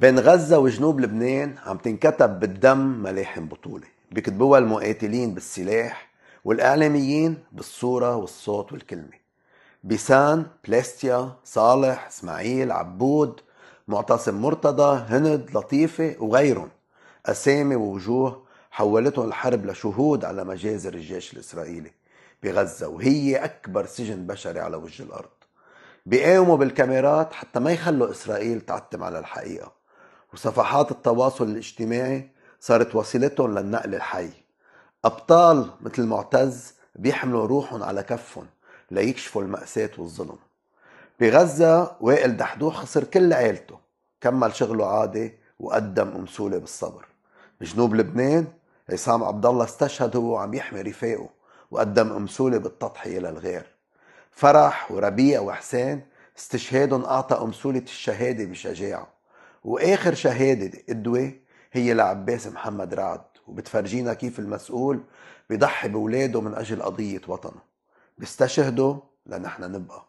بين غزة وجنوب لبنان عم تنكتب بالدم ملاحم بطولة بيكتبوها المقاتلين بالسلاح والإعلاميين بالصورة والصوت والكلمة بيسان، بلاستيا، صالح، اسماعيل، عبود، معتصم مرتضى، هند، لطيفة وغيرهم أسامي ووجوه حولتهم الحرب لشهود على مجازر الجيش الإسرائيلي بغزة وهي أكبر سجن بشري على وجه الأرض بيقاوموا بالكاميرات حتى ما يخلوا إسرائيل تعتم على الحقيقة وصفحات التواصل الاجتماعي صارت وسيلتهم للنقل الحي أبطال مثل معتز بيحملوا روحهم على كفهم ليكشفوا المأساة والظلم بغزة وائل دحدوح خسر كل عيلته كمل شغله عادي وقدم أمثولة بالصبر بجنوب لبنان عصام عبد الله استشهد هو عم يحمي رفاقه وقدم أمثولة بالتضحية للغير فرح وربيع وحسين استشهادهم أعطى أمثولة الشهادة بشجاعة واخر شهاده قدوه هي لعباس محمد رعد وبتفرجينا كيف المسؤول بيضحي بولاده من اجل قضيه وطنه بيستشهدوا لنحن نبقى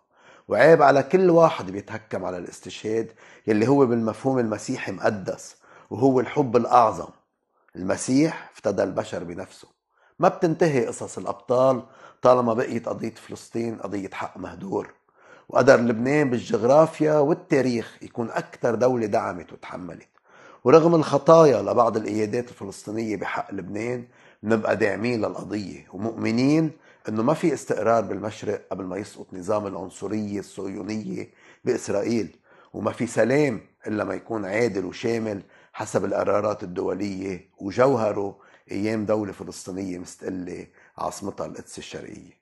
وعيب على كل واحد بيتهكم على الاستشهاد يلي هو بالمفهوم المسيحي مقدس وهو الحب الاعظم المسيح افتدى البشر بنفسه ما بتنتهي قصص الابطال طالما بقيت قضيه فلسطين قضيه حق مهدور وقدر لبنان بالجغرافيا والتاريخ يكون أكثر دولة دعمت وتحملت ورغم الخطايا لبعض القيادات الفلسطينية بحق لبنان نبقى داعمين للقضية ومؤمنين انه ما في استقرار بالمشرق قبل ما يسقط نظام العنصرية الصهيونية باسرائيل وما في سلام الا ما يكون عادل وشامل حسب القرارات الدولية وجوهره ايام دولة فلسطينية مستقلة عاصمتها القدس الشرقية